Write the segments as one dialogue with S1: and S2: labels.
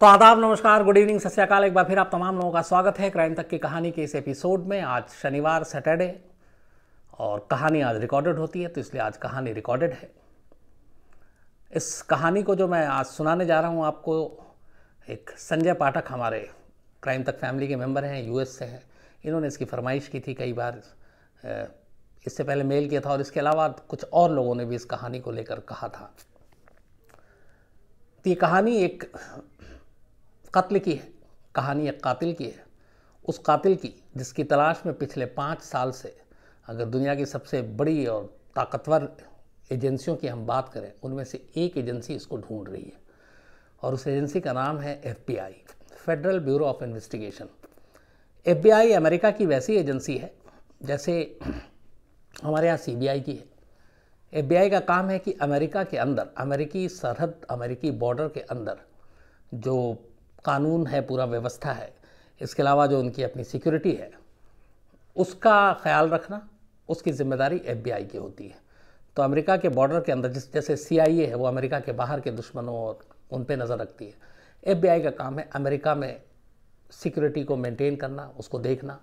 S1: तो आदाब नमस्कार गुड इवनिंग सत्याकाल एक बार फिर आप तमाम लोगों का स्वागत है क्राइम तक की कहानी के इस एपिसोड में आज शनिवार सैटरडे और कहानी आज रिकॉर्डेड होती है तो इसलिए आज कहानी रिकॉर्डेड है इस कहानी को जो मैं आज सुनाने जा रहा हूँ आपको एक संजय पाठक हमारे क्राइम तक फैमिली के मेम्बर हैं यूएस से हैं इन्होंने इसकी फरमाइश की थी कई बार इससे पहले मेल किया था और इसके अलावा कुछ और लोगों ने भी इस कहानी को लेकर कहा था तो ये कहानी एक कत्ल की है कहानी एक कातिल की है उस कातिल की जिसकी तलाश में पिछले पाँच साल से अगर दुनिया की सबसे बड़ी और ताकतवर एजेंसियों की हम बात करें उनमें से एक एजेंसी इसको ढूंढ रही है और उस एजेंसी का नाम है FBI federal bureau of investigation FBI America की वैसी एजेंसी है जैसे हमारे यहाँ सीबीआई की है एफबीआई का काम है कि अमेरिका के अंदर अमेरिकी सरहद अमेरिकी बॉर्डर के अंदर जो कानून है पूरा व्यवस्था है इसके अलावा जो उनकी अपनी सिक्योरिटी है उसका ख्याल रखना उसकी जिम्मेदारी एफ की होती है तो अमेरिका के बॉर्डर के अंदर जिस जैसे सी है वो अमेरिका के बाहर के दुश्मनों और उन पर नज़र रखती है एफ का काम है अमेरिका में सिक्योरिटी को मेंटेन करना उसको देखना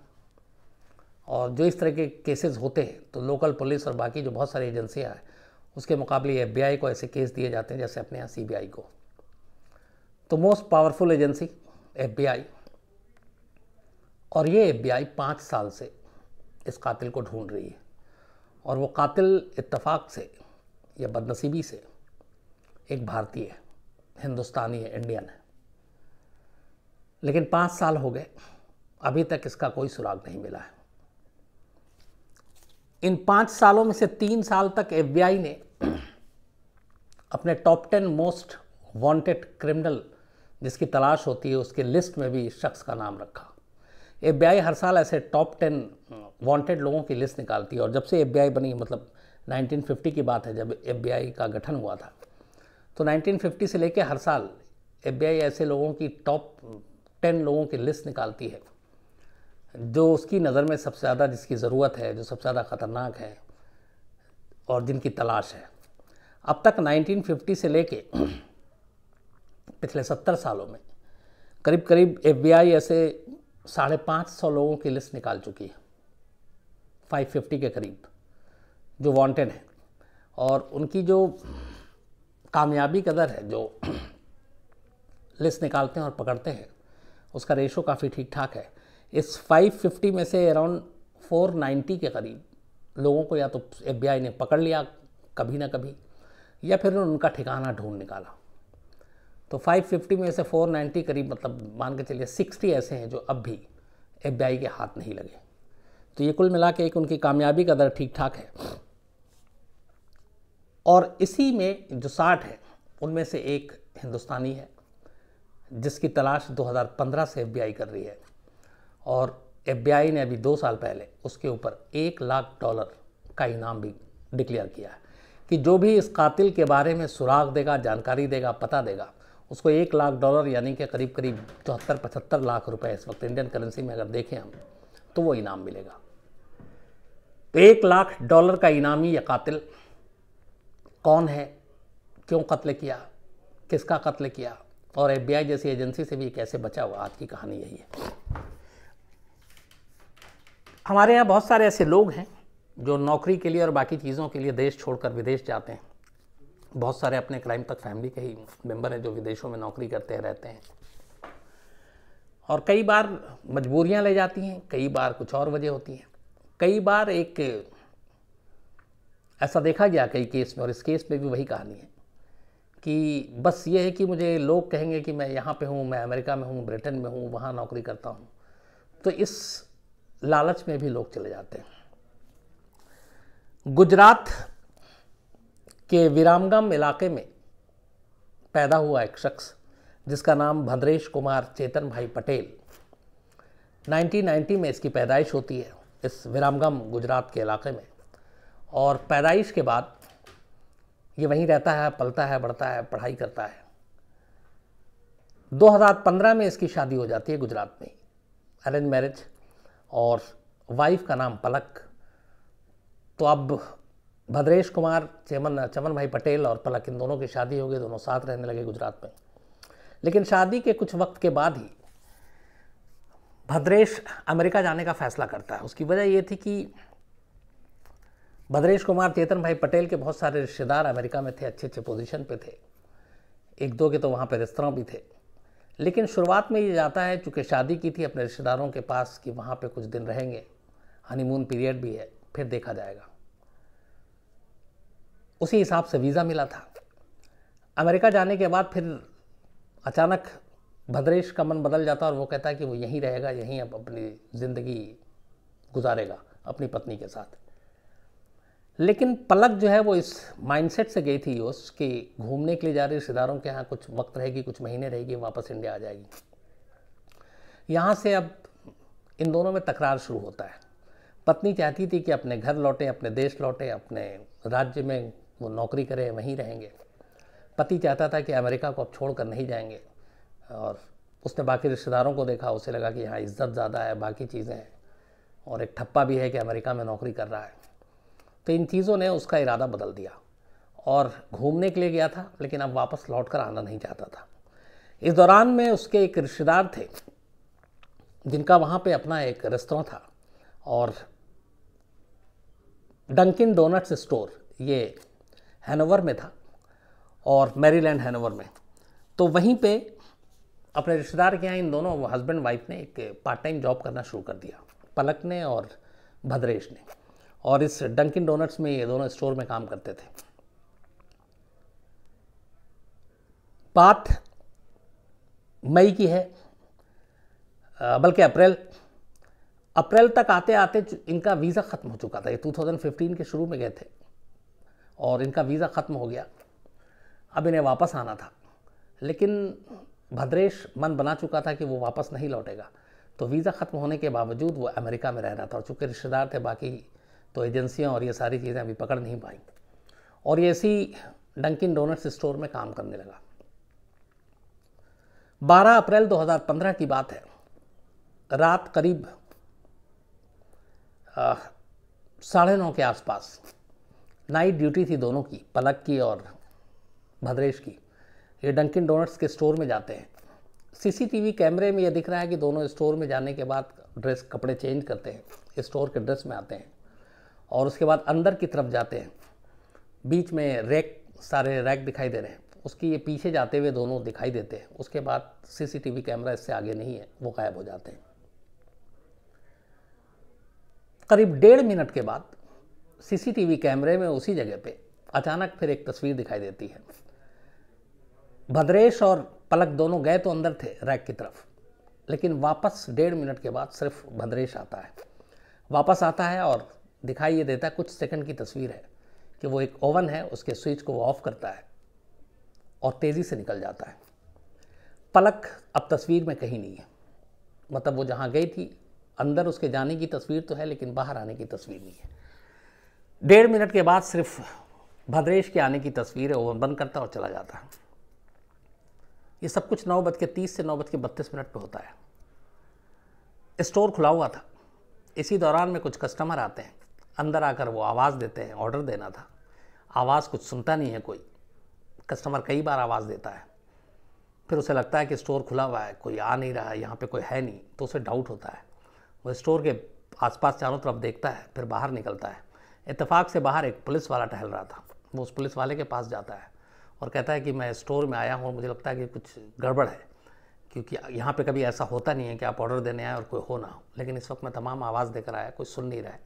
S1: और जो इस तरह के केसेस होते हैं तो लोकल पुलिस और बाकी जो बहुत सारी एजेंसियाँ हैं उसके मुकाबले एफ को ऐसे केस दिए जाते हैं जैसे अपने यहाँ सी को तो मोस्ट पावरफुल एजेंसी एफबीआई और ये एफबीआई पाँच साल से इस कातिल को ढूंढ रही है और वो कातिल इतफाक से या बदनसीबी से एक भारतीय है हिंदुस्तानी है इंडियन है लेकिन पाँच साल हो गए अभी तक इसका कोई सुराग नहीं मिला है इन पाँच सालों में से तीन साल तक एफबीआई ने अपने top ten most wanted criminal जिसकी तलाश होती है उसके लिस्ट में भी इस शख्स का नाम रखा एफ हर साल ऐसे टॉप टेन वांटेड लोगों की लिस्ट निकालती है और जब से एफ बनी मतलब 1950 की बात है जब एफ का गठन हुआ था तो 1950 से लेकर हर साल एफ ऐसे लोगों की टॉप टेन लोगों की लिस्ट निकालती है जो उसकी नज़र में सबसे ज़्यादा जिसकी ज़रूरत है जो सबसे ज़्यादा ख़तरनाक है और जिनकी तलाश है अब तक 1950 से लेके पिछले सत्तर सालों में करीब करीब आई ऐसे साढ़े पाँच सौ लोगों की लिस्ट निकाल चुकी है फाइव फिफ्टी के करीब जो वांटेड हैं और उनकी जो कामयाबी कदर है जो लिस्ट निकालते हैं और पकड़ते हैं उसका रेशो काफ़ी ठीक ठाक है इस 550 में से अराउंड 490 के करीब लोगों को या तो एफ ने पकड़ लिया कभी ना कभी या फिर उनका ठिकाना ढूंढ निकाला तो 550 में से 490 करीब मतलब मान के चलिए 60 ऐसे हैं जो अब भी एफ के हाथ नहीं लगे तो ये कुल मिला के एक उनकी कामयाबी का दर ठीक ठाक है और इसी में जो 60 है उनमें से एक हिंदुस्तानी है जिसकी तलाश 2015 से एफ कर रही है और एफ ने अभी दो साल पहले उसके ऊपर एक लाख डॉलर का इनाम भी डिक्लेयर किया है कि जो भी इस कातिल के बारे में सुराग देगा जानकारी देगा पता देगा उसको एक लाख डॉलर यानी कि करीब करीब चौहत्तर पचहत्तर लाख रुपए इस वक्त इंडियन करेंसी में अगर देखें हम तो वो इनाम मिलेगा तो एक लाख डॉलर का इनामी या कातिल कौन है क्यों कत्ल किया किसका कत्ल किया और एफबीआई जैसी एजेंसी से भी कैसे बचा हुआ आज की कहानी यही है हमारे यहाँ बहुत सारे ऐसे लोग हैं जो नौकरी के लिए और बाकी चीज़ों के लिए देश छोड़कर विदेश जाते हैं बहुत सारे अपने क्राइम तक फैमिली के ही मेम्बर हैं जो विदेशों में नौकरी करते है, रहते हैं और कई बार मजबूरियां ले जाती हैं कई बार कुछ और वजह होती हैं कई बार एक ऐसा देखा गया कई केस में और इस केस में भी वही कहानी है कि बस ये है कि मुझे लोग कहेंगे कि मैं यहाँ पे हूँ मैं अमेरिका में हूँ ब्रिटेन में हूँ वहाँ नौकरी करता हूँ तो इस लालच में भी लोग चले जाते हैं गुजरात के विरामगम इलाके में पैदा हुआ एक शख्स जिसका नाम भद्रेश कुमार चेतन भाई पटेल 1990 में इसकी पैदाइश होती है इस विरामगम गुजरात के इलाके में और पैदाइश के बाद ये वहीं रहता है पलता है बढ़ता है पढ़ाई करता है 2015 में इसकी शादी हो जाती है गुजरात में अरेंज मैरिज और वाइफ का नाम पलक तो अब भद्रेश कुमार चमन चमन भाई पटेल और पलक इन दोनों की शादी हो गई दोनों साथ रहने लगे गुजरात में लेकिन शादी के कुछ वक्त के बाद ही भद्रेश अमेरिका जाने का फैसला करता है उसकी वजह ये थी कि भद्रेश कुमार चेतन भाई पटेल के बहुत सारे रिश्तेदार अमेरिका में थे अच्छे अच्छे पोजीशन पे थे एक दो के तो वहाँ पर रेस्तरा भी थे लेकिन शुरुआत में ये जाता है चूँकि शादी की थी अपने रिश्तेदारों के पास कि वहाँ पे कुछ दिन रहेंगे हनीमून पीरियड भी है फिर देखा जाएगा उसी हिसाब से वीज़ा मिला था अमेरिका जाने के बाद फिर अचानक भद्रेश का मन बदल जाता और वो कहता है कि वो यहीं रहेगा यहीं अब अपनी ज़िंदगी गुजारेगा अपनी पत्नी के साथ लेकिन पलक जो है वो इस माइंडसेट से गई थी उस कि घूमने के लिए जा रही रिश्तेदारों के यहाँ कुछ वक्त रहेगी कुछ महीने रहेगी वापस इंडिया आ जाएगी यहाँ से अब इन दोनों में तकरार शुरू होता है पत्नी चाहती थी कि अपने घर लौटें अपने देश लौटें अपने राज्य में वो नौकरी करें वहीं रहेंगे पति चाहता था कि अमेरिका को अब छोड़ कर नहीं जाएंगे और उसने बाकी रिश्तेदारों को देखा उसे लगा कि यहाँ इज्जत ज़्यादा है बाकी चीज़ें हैं और एक ठप्पा भी है कि अमेरिका में नौकरी कर रहा है तो इन चीज़ों ने उसका इरादा बदल दिया और घूमने के लिए गया था लेकिन अब वापस लौट कर आना नहीं चाहता था इस दौरान में उसके एक रिश्तेदार थे जिनका वहाँ पे अपना एक रेस्तरा था और डंकिन डोनट्स स्टोर ये हैनोवर में था और मैरीलैंड हैनोवर में तो वहीं पे अपने रिश्तेदार के यहाँ इन दोनों हस्बैंड वाइफ ने एक पार्ट टाइम जॉब करना शुरू कर दिया पलक ने और भद्रेश ने और इस डंकिन डोनट्स में ये दोनों स्टोर में काम करते थे बात मई की है बल्कि अप्रैल अप्रैल तक आते आते इनका वीज़ा ख़त्म हो चुका था ये 2015 के शुरू में गए थे और इनका वीज़ा ख़त्म हो गया अब इन्हें वापस आना था लेकिन भद्रेश मन बना चुका था कि वो वापस नहीं लौटेगा तो वीज़ा ख़त्म होने के बावजूद वो अमेरिका में रह रहा था और चूँकि रिश्तेदार थे बाकी तो एजेंसियाँ और ये सारी चीज़ें अभी पकड़ नहीं पाई और ये इसी डंकिन डोनट्स स्टोर में काम करने लगा 12 अप्रैल 2015 की बात है रात करीब साढ़े नौ के आसपास नाइट ड्यूटी थी दोनों की पलक की और भद्रेश की ये डंकिन डोनट्स के स्टोर में जाते हैं सीसीटीवी कैमरे में ये दिख रहा है कि दोनों स्टोर में जाने के बाद ड्रेस कपड़े चेंज करते हैं स्टोर के ड्रेस में आते हैं और उसके बाद अंदर की तरफ जाते हैं बीच में रैक सारे रैक दिखाई दे रहे हैं उसकी ये पीछे जाते हुए दोनों दिखाई देते हैं उसके बाद सीसीटीवी कैमरा इससे आगे नहीं है वो गायब हो जाते हैं करीब डेढ़ मिनट के बाद सीसीटीवी कैमरे में उसी जगह पे अचानक फिर एक तस्वीर दिखाई देती है भद्रेश और पलक दोनों गए तो अंदर थे रैक की तरफ लेकिन वापस डेढ़ मिनट के बाद सिर्फ भद्रेश आता है वापस आता है और दिखाई ये देता है कुछ सेकंड की तस्वीर है कि वो एक ओवन है उसके स्विच को वो ऑफ करता है और तेज़ी से निकल जाता है पलक अब तस्वीर में कहीं नहीं है मतलब वो जहाँ गई थी अंदर उसके जाने की तस्वीर तो है लेकिन बाहर आने की तस्वीर नहीं है डेढ़ मिनट के बाद सिर्फ भद्रेश के आने की तस्वीर है ओवन बंद करता और चला जाता है ये सब कुछ नौ बज के तीस से नौ बज के बत्तीस मिनट पर होता है स्टोर खुला हुआ था इसी दौरान में कुछ कस्टमर आते हैं अंदर आकर वो आवाज़ देते हैं ऑर्डर देना था आवाज़ कुछ सुनता नहीं है कोई कस्टमर कई बार आवाज़ देता है फिर उसे लगता है कि स्टोर खुला हुआ है कोई आ नहीं रहा है यहाँ पे कोई है नहीं तो उसे डाउट होता है वो स्टोर के आसपास चारों तरफ देखता है फिर बाहर निकलता है इतफाक़ से बाहर एक पुलिस वाला टहल रहा था वो उस पुलिस वाले के पास जाता है और कहता है कि मैं स्टोर में आया हूँ और मुझे लगता है कि कुछ गड़बड़ है क्योंकि यहाँ पे कभी ऐसा होता नहीं है कि आप ऑर्डर देने आए और कोई हो ना हो लेकिन इस वक्त मैं तमाम आवाज़ देकर आया कोई सुन नहीं रहा है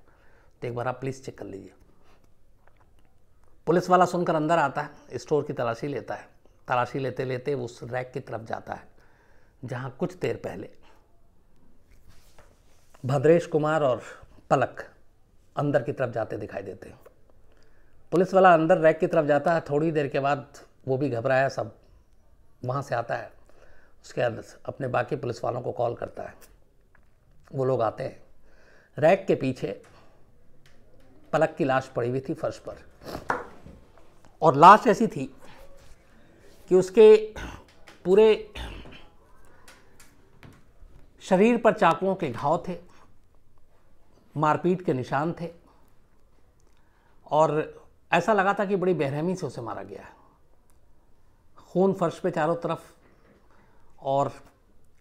S1: तो एक बार आप प्लीज़ चेक कर लीजिए पुलिस वाला सुनकर अंदर आता है स्टोर की तलाशी लेता है तलाशी लेते लेते उस रैक की तरफ जाता है जहाँ कुछ देर पहले भद्रेश कुमार और पलक अंदर की तरफ जाते दिखाई देते हैं पुलिस वाला अंदर रैक की तरफ जाता है थोड़ी देर के बाद वो भी घबराया सब वहाँ से आता है उसके बाद अपने बाकी पुलिस वालों को कॉल करता है वो लोग आते हैं रैक के पीछे पलक की लाश पड़ी हुई थी फर्श पर और लाश ऐसी थी कि उसके पूरे शरीर पर चाकुओं के घाव थे मारपीट के निशान थे और ऐसा लगा था कि बड़ी बेरहमी से उसे मारा गया है खून फर्श पे चारों तरफ और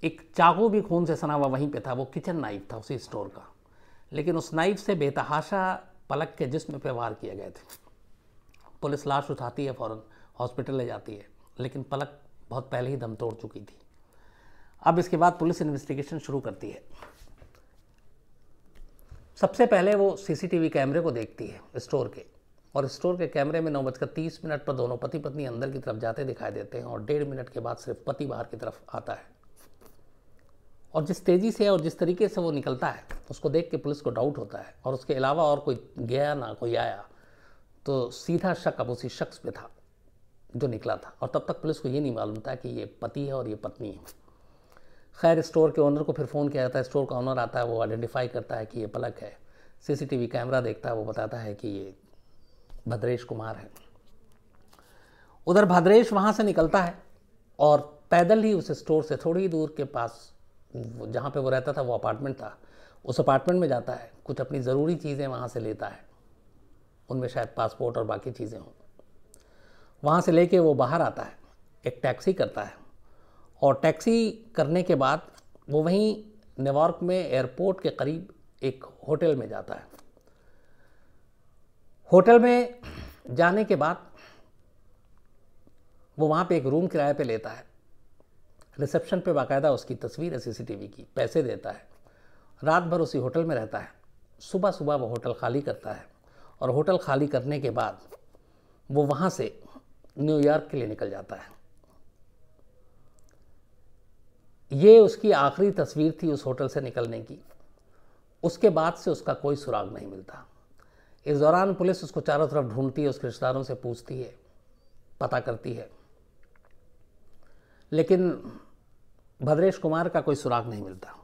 S1: एक चाकू भी खून से सना हुआ वहीं पे था वो किचन नाइफ था उसी स्टोर का लेकिन उस नाइफ से बेतहाशा पलक के जिस्म पे वार किए गए थे पुलिस लाश उठाती है फ़ौरन हॉस्पिटल ले जाती है लेकिन पलक बहुत पहले ही दम तोड़ चुकी थी अब इसके बाद पुलिस इन्वेस्टिगेशन शुरू करती है सबसे पहले वो सीसीटीवी कैमरे को देखती है स्टोर के और स्टोर के कैमरे में नौ बजकर तीस मिनट पर दोनों पति पत्नी अंदर की तरफ जाते दिखाई देते हैं और डेढ़ मिनट के बाद सिर्फ पति बाहर की तरफ आता है और जिस तेज़ी से और जिस तरीके से वो निकलता है उसको देख के पुलिस को डाउट होता है और उसके अलावा और कोई गया ना कोई आया तो सीधा शक अब उसी शख्स पे था जो निकला था और तब तक पुलिस को ये नहीं मालूम था कि ये पति है और ये पत्नी है खैर स्टोर के ओनर को फिर फ़ोन किया जाता है स्टोर का ओनर आता है वो आइडेंटिफाई करता है कि ये पलक है सीसीटीवी कैमरा देखता है वो बताता है कि ये भद्रेश कुमार है उधर भद्रेश वहाँ से निकलता है और पैदल ही उस स्टोर से थोड़ी दूर के पास जहाँ पे वो रहता था वो अपार्टमेंट था उस अपार्टमेंट में जाता है कुछ अपनी ज़रूरी चीज़ें वहाँ से लेता है उनमें शायद पासपोर्ट और बाकी चीज़ें हों वहाँ से लेके वो बाहर आता है एक टैक्सी करता है और टैक्सी करने के बाद वो वहीं न्यूयॉर्क में एयरपोर्ट के करीब एक होटल में जाता है होटल में जाने के बाद वो वहाँ पे एक रूम किराए पे लेता है रिसेप्शन पे बाकायदा उसकी तस्वीर है सीसीटीवी की पैसे देता है रात भर उसी होटल में रहता है सुबह सुबह वो होटल खाली करता है और होटल खाली करने के बाद वो वहाँ से न्यूयॉर्क के लिए निकल जाता है ये उसकी आखिरी तस्वीर थी उस होटल से निकलने की उसके बाद से उसका कोई सुराग नहीं मिलता इस दौरान पुलिस उसको चारों तरफ ढूंढती है उसके रिश्तेदारों से पूछती है पता करती है लेकिन भद्रेश कुमार का कोई सुराग नहीं मिलता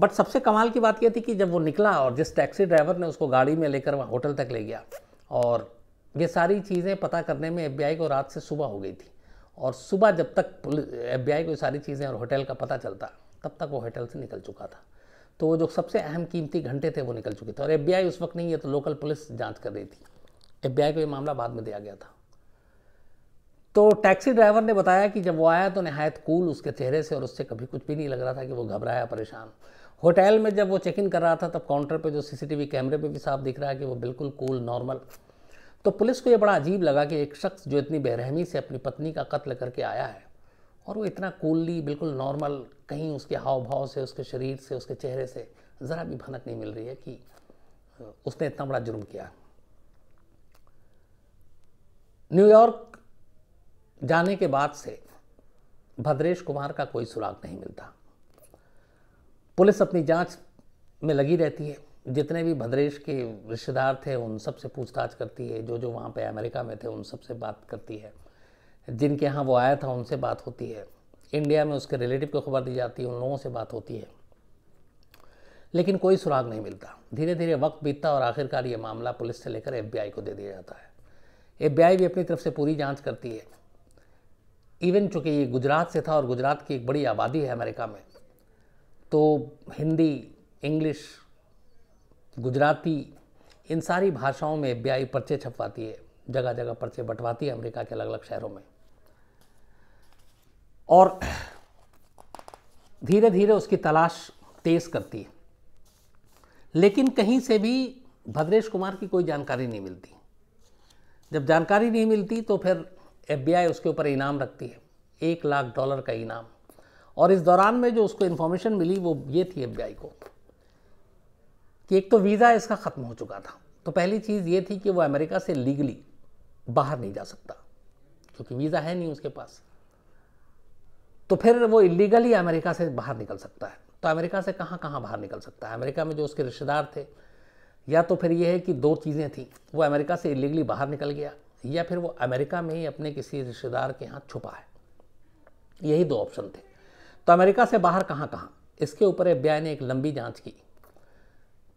S1: बट सबसे कमाल की बात यह थी कि जब वो निकला और जिस टैक्सी ड्राइवर ने उसको गाड़ी में लेकर वहाँ होटल तक ले गया और ये सारी चीज़ें पता करने में एफ को रात से सुबह हो गई थी और सुबह जब तक पुलिस एफ को सारी चीज़ें और होटल का पता चलता तब तक वो होटल से निकल चुका था तो वो जो सबसे अहम कीमती घंटे थे वो निकल चुके थे और एफ उस वक्त नहीं है तो लोकल पुलिस जाँच कर रही थी एफ को ये मामला बाद में दिया गया था तो टैक्सी ड्राइवर ने बताया कि जब वो आया तो नहायत कूल उसके चेहरे से और उससे कभी कुछ भी नहीं लग रहा था कि वो घबराया परेशान होटल में जब वो चेक इन कर रहा था तब काउंटर पे जो सीसीटीवी कैमरे पे भी साफ दिख रहा है कि वो बिल्कुल कूल नॉर्मल तो पुलिस को ये बड़ा अजीब लगा कि एक शख्स जो इतनी बेरहमी से अपनी पत्नी का कत्ल करके आया है और वो इतना कूलली बिल्कुल नॉर्मल कहीं उसके हाव भाव से उसके शरीर से उसके चेहरे से ज़रा भी भनक नहीं मिल रही है कि उसने इतना बड़ा जुर्म किया न्यूयॉर्क जाने के बाद से भद्रेश कुमार का कोई सुराग नहीं मिलता पुलिस अपनी जांच में लगी रहती है जितने भी भद्रेश के रिश्तेदार थे उन सब से पूछताछ करती है जो जो वहाँ पे अमेरिका में थे उन सब से बात करती है जिनके यहाँ वो आया था उनसे बात होती है इंडिया में उसके रिलेटिव को खबर दी जाती है उन लोगों से बात होती है लेकिन कोई सुराग नहीं मिलता धीरे धीरे वक्त बीतता और आखिरकार ये मामला पुलिस से लेकर एफ को दे दिया जाता है एफ भी अपनी तरफ से पूरी जाँच करती है इवन चूँकि ये गुजरात से था और गुजरात की एक बड़ी आबादी है अमेरिका में तो हिंदी इंग्लिश गुजराती इन सारी भाषाओं में एफ पर्चे छपवाती है जगह जगह पर्चे बंटवाती है अमेरिका के अलग अलग शहरों में और धीरे धीरे उसकी तलाश तेज करती है लेकिन कहीं से भी भद्रेश कुमार की कोई जानकारी नहीं मिलती जब जानकारी नहीं मिलती तो फिर एफबीआई उसके ऊपर इनाम रखती है एक लाख डॉलर का इनाम और इस दौरान में जो उसको इन्फॉर्मेशन मिली वो ये थी एफबीआई को कि एक तो वीज़ा इसका ख़त्म हो चुका था तो पहली चीज़ ये थी कि वो अमेरिका से लीगली बाहर नहीं जा सकता क्योंकि वीज़ा है नहीं उसके पास तो फिर वो इलीगली अमेरिका से बाहर निकल सकता है तो अमेरिका से कहाँ कहाँ बाहर निकल सकता है अमेरिका में जो उसके रिश्तेदार थे या तो फिर ये है कि दो चीज़ें थी वो अमेरिका से इलीगली बाहर निकल गया या फिर वो अमेरिका में ही अपने किसी रिश्तेदार के यहाँ छुपा है यही दो ऑप्शन थे तो अमेरिका से बाहर कहाँ कहाँ इसके ऊपर एफ ने एक लंबी जांच की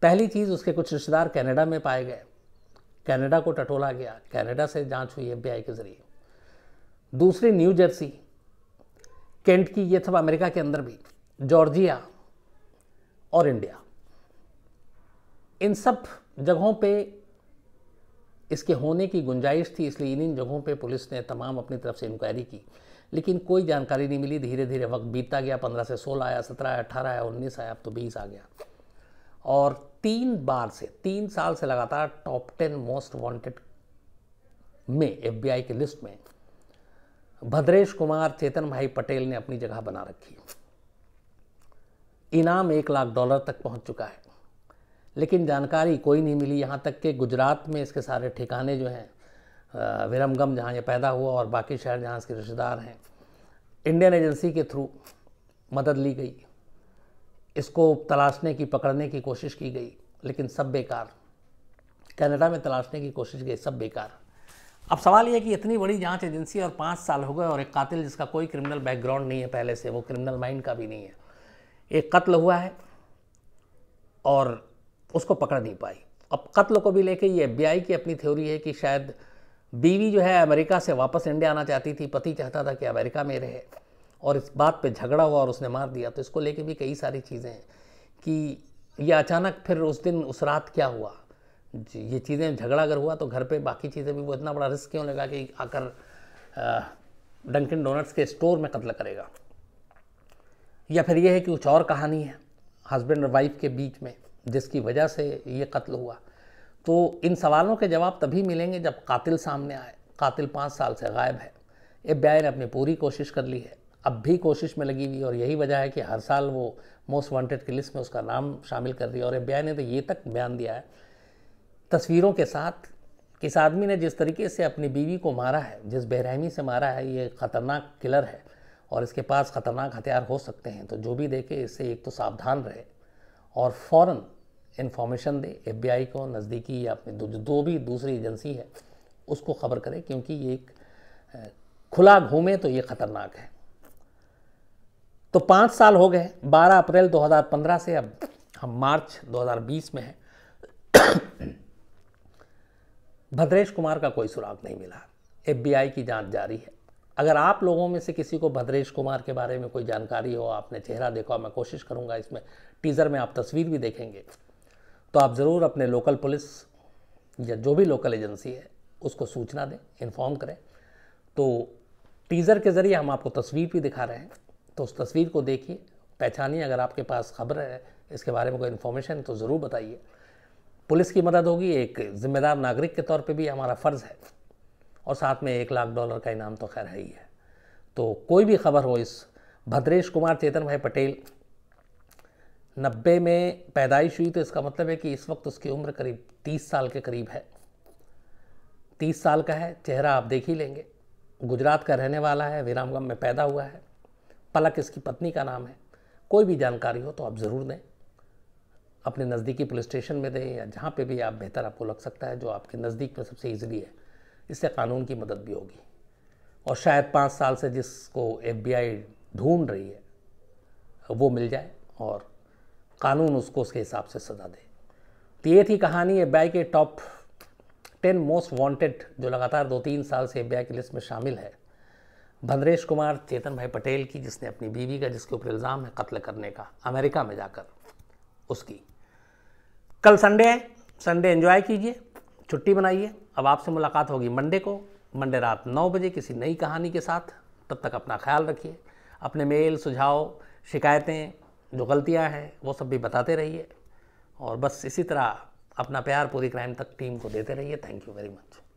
S1: पहली चीज़ उसके कुछ रिश्तेदार कनाडा में पाए गए कनाडा को टटोला गया कनाडा से जांच हुई एफ के ज़रिए दूसरी न्यू जर्सी केंट की ये सब अमेरिका के अंदर भी जॉर्जिया और इंडिया इन सब जगहों पे इसके होने की गुंजाइश थी इसलिए इन इन जगहों पे पुलिस ने तमाम अपनी तरफ से इंक्वायरी की लेकिन कोई जानकारी नहीं मिली धीरे धीरे वक्त बीतता गया पंद्रह से सोलह आया सत्रह आया अठारह आया उन्नीस आया अब तो बीस आ गया और तीन बार से तीन साल से लगातार टॉप टेन मोस्ट वांटेड में एफबीआई की लिस्ट में भद्रेश कुमार चेतन भाई पटेल ने अपनी जगह बना रखी इनाम एक लाख डॉलर तक पहुंच चुका है लेकिन जानकारी कोई नहीं मिली यहाँ तक कि गुजरात में इसके सारे ठिकाने जो हैं विरमगम जहाँ ये पैदा हुआ और बाकी शहर जहाँ इसके रिश्तेदार हैं इंडियन एजेंसी के थ्रू मदद ली गई इसको तलाशने की पकड़ने की कोशिश की गई लेकिन सब बेकार कनाडा में तलाशने की कोशिश गई सब बेकार अब सवाल यह कि इतनी बड़ी जांच एजेंसी और पाँच साल हो गए और एक कातिल जिसका कोई क्रिमिनल बैकग्राउंड नहीं है पहले से वो क्रिमिनल माइंड का भी नहीं है एक कत्ल हुआ है और उसको पकड़ नहीं पाई अब कत्ल को भी लेके ये एफ की अपनी थ्योरी है कि शायद बीवी जो है अमेरिका से वापस इंडिया आना चाहती थी पति चाहता था कि अमेरिका में रहे और इस बात पे झगड़ा हुआ और उसने मार दिया तो इसको लेके भी कई सारी चीज़ें हैं कि ये अचानक फिर उस दिन उस रात क्या हुआ ये चीज़ें झगड़ा अगर हुआ तो घर पे बाकी चीज़ें भी वो इतना बड़ा रिस्क क्यों लगा कि आकर डंकिन डोनट्स के स्टोर में कत्ल करेगा या फिर यह है कि कुछ और कहानी है हस्बैंड और वाइफ के बीच में जिसकी वजह से ये कत्ल हुआ तो इन सवालों के जवाब तभी मिलेंगे जब कातिल सामने आए कातिल पाँच साल से गायब है एफ ने अपनी पूरी कोशिश कर ली है अब भी कोशिश में लगी हुई और यही वजह है कि हर साल वो मोस्ट वांटेड की लिस्ट में उसका नाम शामिल कर रही है और एफ ने तो ये तक बयान दिया है तस्वीरों के साथ किस आदमी ने जिस तरीके से अपनी बीवी को मारा है जिस बेरहमी से मारा है ये ख़तरनाक किलर है और इसके पास ख़तरनाक हथियार हो सकते हैं तो जो भी देखे इससे एक तो सावधान रहे और फ़ौर इन्फॉर्मेशन दे एफ को नज़दीकी या अपनी दो भी दूसरी एजेंसी है उसको खबर करें क्योंकि ये एक खुला घूमे तो ये ख़तरनाक है तो पाँच साल हो गए 12 अप्रैल 2015 से अब हम मार्च 2020 में हैं भद्रेश कुमार का कोई सुराग नहीं मिला एफबीआई की जांच जारी है अगर आप लोगों में से किसी को भद्रेश कुमार के बारे में कोई जानकारी हो आपने चेहरा देखा मैं कोशिश करूंगा इसमें टीज़र में आप तस्वीर भी देखेंगे तो आप ज़रूर अपने लोकल पुलिस या जो भी लोकल एजेंसी है उसको सूचना दें इन्फॉर्म करें तो टीज़र के ज़रिए हम आपको तस्वीर भी दिखा रहे हैं तो उस तस्वीर को देखिए पहचानिए अगर आपके पास खबर है इसके बारे में कोई इन्फॉर्मेशन तो ज़रूर बताइए पुलिस की मदद होगी एक ज़िम्मेदार नागरिक के तौर पे भी हमारा फ़र्ज़ है और साथ में एक लाख डॉलर का इनाम तो खैर है ही है तो कोई भी खबर हो इस भद्रेश कुमार चेतन भाई पटेल नब्बे में पैदाइश हुई तो इसका मतलब है कि इस वक्त उसकी उम्र करीब तीस साल के करीब है तीस साल का है चेहरा आप देख ही लेंगे गुजरात का रहने वाला है विरामगम में पैदा हुआ है पलक इसकी पत्नी का नाम है कोई भी जानकारी हो तो आप ज़रूर दें अपने नज़दीकी पुलिस स्टेशन में दें या जहाँ पे भी आप बेहतर आपको लग सकता है जो आपके नज़दीक में सबसे ईजिली है इससे कानून की मदद भी होगी और शायद पाँच साल से जिसको एफ ढूंढ रही है वो मिल जाए और कानून उसको उसके हिसाब से सजा दे तो ये थी कहानी एफ के टॉप टेन मोस्ट वांटेड जो लगातार दो तीन साल से एफ की लिस्ट में शामिल है भद्रेश कुमार चेतन भाई पटेल की जिसने अपनी बीवी का जिसके ऊपर इल्ज़ाम है कत्ल करने का अमेरिका में जाकर उसकी कल संडे है संडे एंजॉय कीजिए छुट्टी बनाइए अब आपसे मुलाकात होगी मंडे को मंडे रात नौ बजे किसी नई कहानी के साथ तब तक अपना ख्याल रखिए अपने मेल सुझाव शिकायतें जो गलतियाँ हैं वो सब भी बताते रहिए और बस इसी तरह अपना प्यार पूरी क्राइम तक टीम को देते रहिए थैंक यू वेरी मच